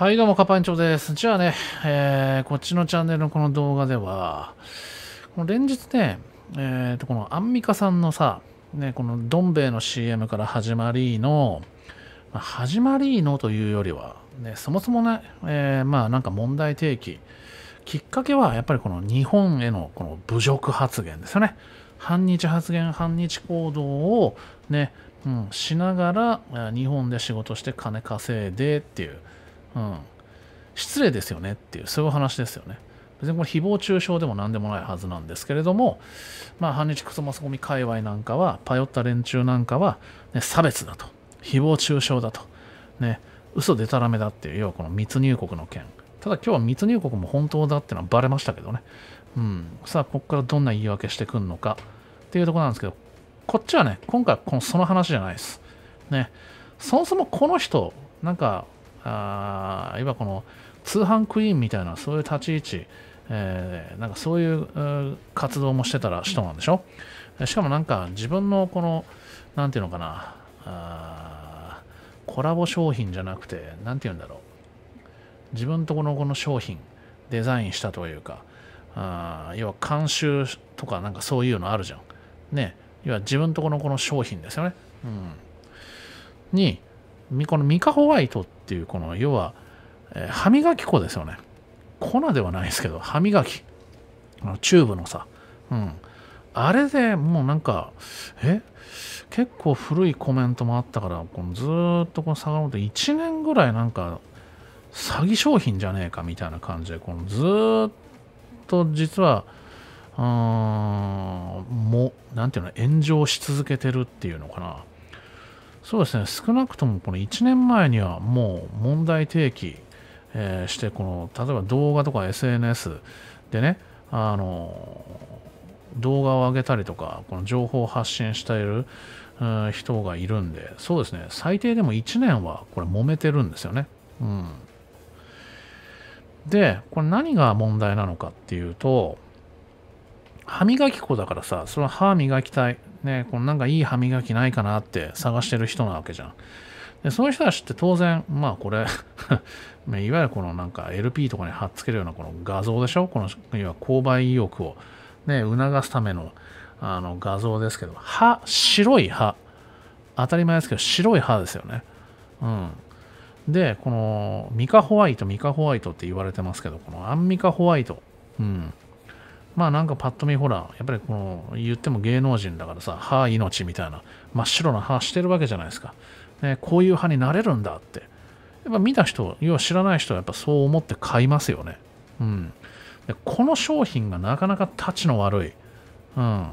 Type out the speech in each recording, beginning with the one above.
はい、どうも、カパンチョです。じゃあね、えー、こっちのチャンネルのこの動画では、この連日ね、えー、と、このアンミカさんのさ、ね、このどん兵衛の CM から始まりの、まあ、始まりのというよりは、ね、そもそもね、えー、まあなんか問題提起、きっかけはやっぱりこの日本へのこの侮辱発言ですよね。反日発言、反日行動をね、うん、しながら、日本で仕事して金稼いでっていう、うん、失礼ですよねっていうそういう話ですよね別にこれ誹謗中傷でも何でもないはずなんですけれどもまあ反日クソマスコミ界隈なんかはパヨった連中なんかは、ね、差別だと誹謗中傷だとね嘘でたらめだっていう要はこの密入国の件ただ今日は密入国も本当だっていうのはバレましたけどねうんさあここからどんな言い訳してくるのかっていうところなんですけどこっちはね今回このその話じゃないですねそもそもこの人なんかあ今この通販クイーンみたいなそういう立ち位置、えー、なんかそういう活動もしてたら人なんでしょしかもなんか自分のこの何て言うのかなあコラボ商品じゃなくて何て言うんだろう自分とこのこの商品デザインしたというかあ要は監修とかなんかそういうのあるじゃんね要は自分とこのこの商品ですよねうんにこのミカホワイトっていうこの要は、えー、歯磨き粉ですよね粉ではないですけど歯磨きあのチューブのさ、うん、あれでもうなんかえ結構古いコメントもあったからこのずっとこの坂本、1年ぐらいなんか詐欺商品じゃねえかみたいな感じでこのずっと実はうーんもう、なんていうの炎上し続けてるっていうのかなそうですね、少なくともこの1年前にはもう問題提起、えー、して、この例えば動画とか SNS でね、あの動画を上げたりとか、この情報を発信している、うん、人がいるんで、そうですね、最低でも1年はこれ揉めてるんですよね。うん、で、これ何が問題なのかっていうと、歯磨き粉だからさ、その歯磨きたい、ね、このなんかいい歯磨きないかなって探してる人なわけじゃん。でそういう人たちって当然、まあこれ いわゆるこのなんか LP とかに貼っつけるようなこの画像でしょこの、要は購買意欲をね、促すためのあの画像ですけど、歯、白い歯。当たり前ですけど、白い歯ですよね。うん。で、このミカホワイト、ミカホワイトって言われてますけど、このアンミカホワイト。うん。まあなんかパッと見ほら、やっぱりこの言っても芸能人だからさ、歯命みたいな、真っ白な歯してるわけじゃないですか。ね、こういう歯になれるんだって。やっぱ見た人、要は知らない人はやっぱそう思って買いますよね。うん。でこの商品がなかなか立ちの悪い。うん。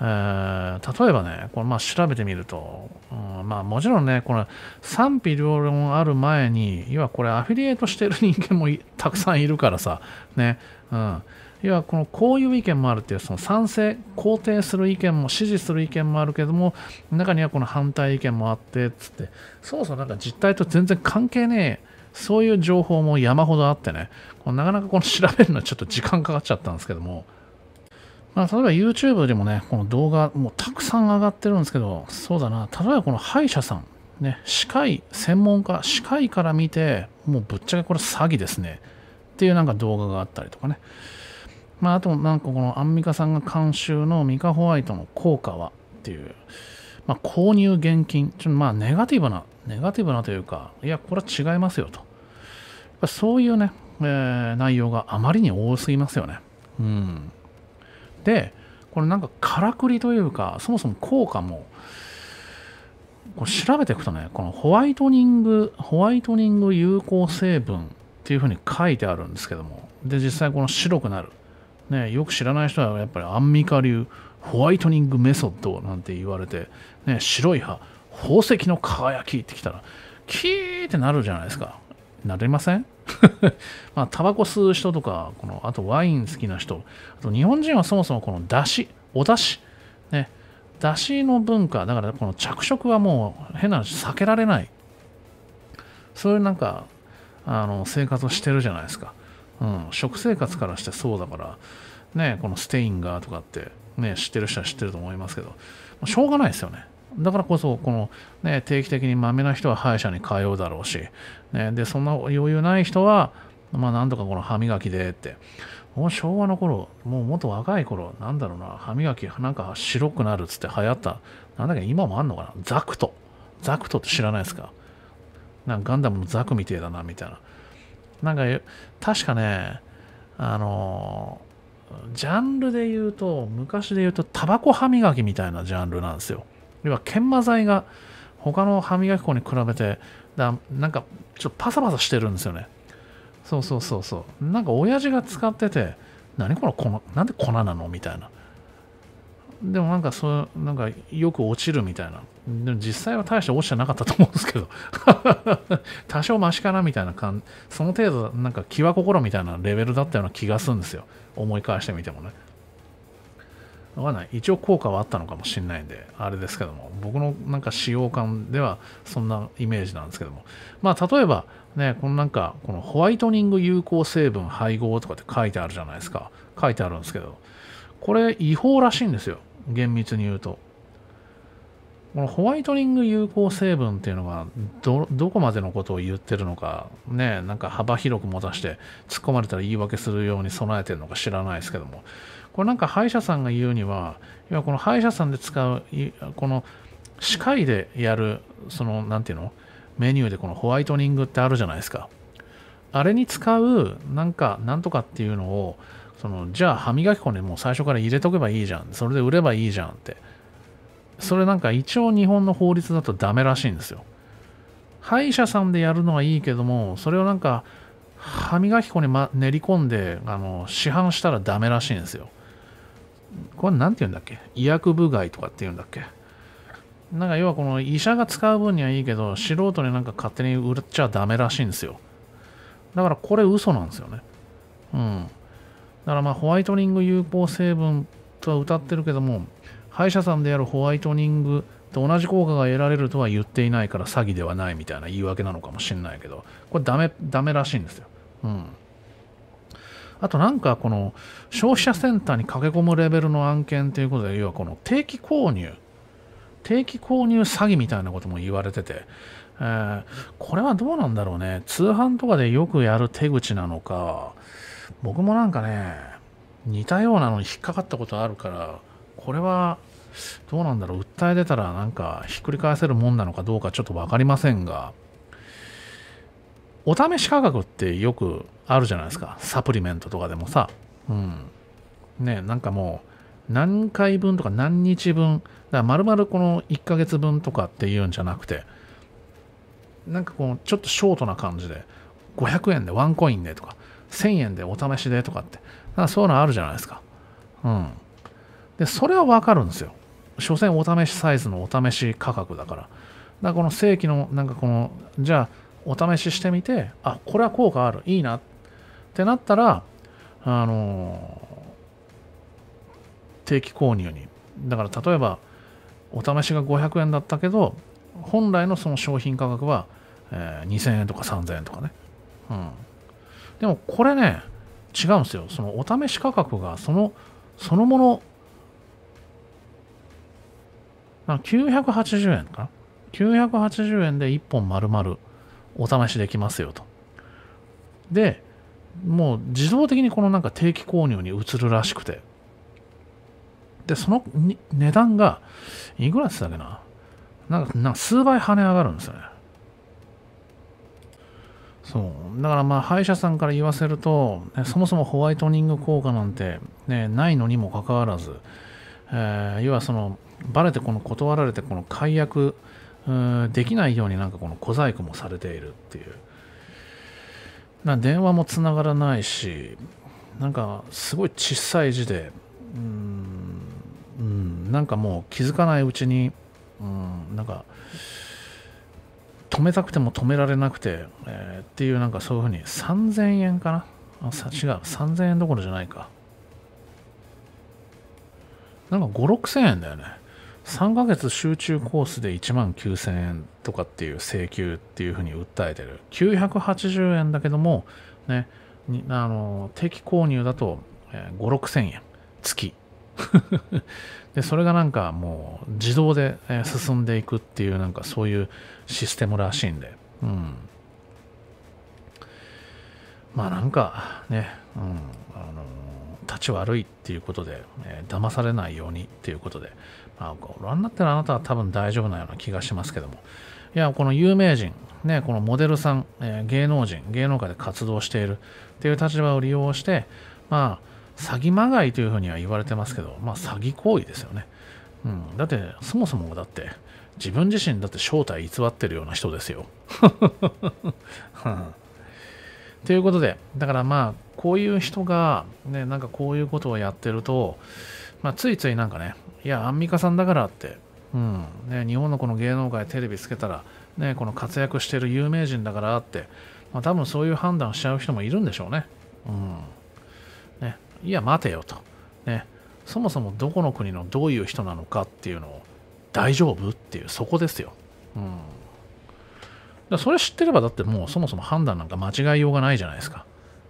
えー、例えばね、これまあ調べてみると、うん、まあもちろんね、これ賛否両論ある前に、要はこれアフィリエイトしてる人間もたくさんいるからさ、ね、うん。要はこのこういう意見もあるというその賛成肯定する意見も支持する意見もあるけども中にはこの反対意見もあってつってそもそもなんか実態と全然関係ねえそういう情報も山ほどあってねこなかなかこの調べるのはちょっと時間かかっちゃったんですけどもまあ、例えば YouTube でもね、この動画、もうたくさん上がってるんですけど、そうだな、例えばこの歯医者さん、ね、歯科医、専門家、歯科医から見て、もうぶっちゃけこれ詐欺ですね、っていうなんか動画があったりとかね。まあ、あとなんかこのアンミカさんが監修のミカホワイトの効果はっていう、まあ、購入現金、ちょっとまあネガティブな、ネガティブなというか、いや、これは違いますよと。やっぱそういうね、えー、内容があまりに多すぎますよね。うん。で、これなんかからくりというか、そもそも効果も、これ調べていくとね、このホワイトニング、ホワイトニング有効成分っていうふうに書いてあるんですけども、で、実際この白くなるね、よく知らない人はやっぱりアンミカ流ホワイトニングメソッドなんて言われて、ね、白い歯宝石の輝きってきたらキーってなるじゃないですかなりません まあタバコ吸う人とかこのあとワイン好きな人あと日本人はそもそもこのだしおだしねだしの文化だからこの着色はもう変な話避けられないそういうなんかあの生活をしてるじゃないですかうん、食生活からしてそうだから、ね、このステインガーとかって、ね、知ってる人は知ってると思いますけど、しょうがないですよね。だからこそ、この、ね、定期的にまめな人は歯医者に通うだろうし、ね、で、そんな余裕ない人は、まあ、なんとかこの歯磨きでって、もう昭和の頃、もうもっと若い頃、なんだろうな、歯磨き、なんか白くなるっつって流行った、なんだっけ、今もあんのかな、ザクト。ザクトって知らないですかなんかガンダムのザクみてえだな、みたいな。なんか、確かね、あの、ジャンルで言うと、昔で言うと、タバコ歯磨きみたいなジャンルなんですよ。要は、研磨剤が、他の歯磨き粉に比べて、だなんか、ちょっとパサパサしてるんですよね。そうそうそうそう。なんか、親父が使ってて、何この粉、なんで粉なのみたいな。でもなんかそう、なんかよく落ちるみたいな。でも実際は大して落ちてなかったと思うんですけど 多少マシかなみたいな感じ、その程度、なんか気は心みたいなレベルだったような気がするんですよ。思い返してみてもね。わかんない。一応効果はあったのかもしれないんで、あれですけども、僕のなんか使用感ではそんなイメージなんですけども。まあ、例えば、ね、このなんか、このホワイトニング有効成分配合とかって書いてあるじゃないですか。書いてあるんですけど、これ違法らしいんですよ。厳密に言うと。このホワイトニング有効成分っていうのがど、どこまでのことを言ってるのか、ね、なんか幅広く持たして、突っ込まれたら言い訳するように備えてるのか知らないですけども、これなんか歯医者さんが言うには、要はこの歯医者さんで使う、この歯科医でやる、その、なんていうの、メニューでこのホワイトニングってあるじゃないですか。あれに使う、なんか、なんとかっていうのを、そのじゃあ歯磨き粉にもう最初から入れとけばいいじゃんそれで売ればいいじゃんってそれなんか一応日本の法律だとダメらしいんですよ歯医者さんでやるのはいいけどもそれをなんか歯磨き粉に、ま、練り込んであの市販したらダメらしいんですよこれ何て言うんだっけ医薬部外とかって言うんだっけなんか要はこの医者が使う分にはいいけど素人になんか勝手に売っちゃダメらしいんですよだからこれ嘘なんですよねうんだからまあホワイトニング有効成分とは歌ってるけども歯医者さんであるホワイトニングと同じ効果が得られるとは言っていないから詐欺ではないみたいな言い訳なのかもしれないけどこれダメダメらしいんですよ。うん、あとなんかこの消費者センターに駆け込むレベルの案件ということで要はこの定期購入定期購入詐欺みたいなことも言われてて、えー、これはどうなんだろうね通販とかでよくやる手口なのか僕もなんかね似たようなのに引っかかったことあるからこれはどうなんだろう訴え出たらなんかひっくり返せるもんなのかどうかちょっと分かりませんがお試し価格ってよくあるじゃないですかサプリメントとかでもさうんねなんかもう何回分とか何日分だから丸々この1ヶ月分とかっていうんじゃなくてなんかこうちょっとショートな感じで500円でワンコインでとか1000円でお試しでとかって、かそういうのあるじゃないですか。うん。で、それはわかるんですよ。所詮お試しサイズのお試し価格だから。だからこの正規の、なんかこの、じゃあ、お試ししてみて、あ、これは効果ある、いいなってなったら、あのー、定期購入に。だから例えば、お試しが500円だったけど、本来のその商品価格は、えー、2000円とか3000円とかね。うん。でもこれね、違うんですよ。そのお試し価格がその、そのもの、な980円かな ?980 円で1本丸々お試しできますよと。で、もう自動的にこのなんか定期購入に移るらしくて。で、その値段が、いくらっしったっけななんか、なんか数倍跳ね上がるんですよね。そうだからまあ歯医者さんから言わせると、そもそもホワイトニング効果なんて、ね、ないのにもかかわらず、えー、要はそのバレてこの断られてこの解約できないようになんかこの小細工もされているっていうな電話もつながらないしなんかすごい小さい字でうんなんかもう気づかないうちにうんなんか、止めたくても止められなくて、えー、っていうなんかそういうふうに3000円かなあ違う3000円どころじゃないかなんか56000円だよね3ヶ月集中コースで1万9000円とかっていう請求っていうふうに訴えてる980円だけどもねあの定期購入だと、えー、56000円月でそれがなんかもう自動で進んでいくっていうなんかそういうシステムらしいんで、うん、まあなんかね、うん、あの立ち悪いっていうことで、えー、騙されないようにっていうことで、まあ、ご覧になってるあなたは多分大丈夫なような気がしますけどもいやこの有名人ね、このモデルさん、えー、芸能人、芸能界で活動しているっていう立場を利用して、まあ、詐欺まがいというふうには言われてますけど、まあ、詐欺行為ですよね。うん、だって、そもそもだって、自分自身だって正体偽ってるような人ですよ。ということで、だからまあ、こういう人が、ね、なんかこういうことをやってると、まあ、ついついなんかね、いや、アンミカさんだからって、うんね、日本のこの芸能界テレビつけたら、ね、この活躍してる有名人だからって、まあ、多分そういう判断しちゃう人もいるんでしょうね。うんいや、待てよと。ね、そもそもどこの国のどういう人なのかっていうのを大丈夫っていう、そこですよ。うん。それ知ってればだってもうそもそも判断なんか間違いようがないじゃないですか。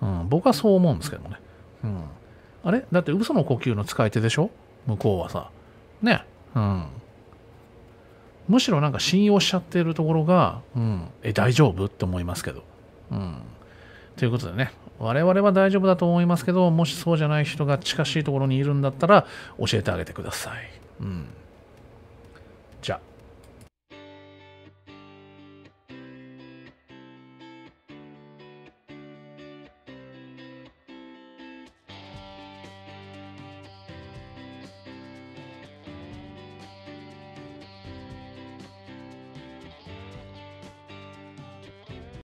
うん、僕はそう思うんですけどね。うん。あれだって嘘の呼吸の使い手でしょ向こうはさ。ね。うん。むしろなんか信用しちゃってるところが、うん、え、大丈夫って思いますけど。うん。ということでね、我々は大丈夫だと思いますけどもしそうじゃない人が近しいところにいるんだったら教えてあげてください。うん、じゃあ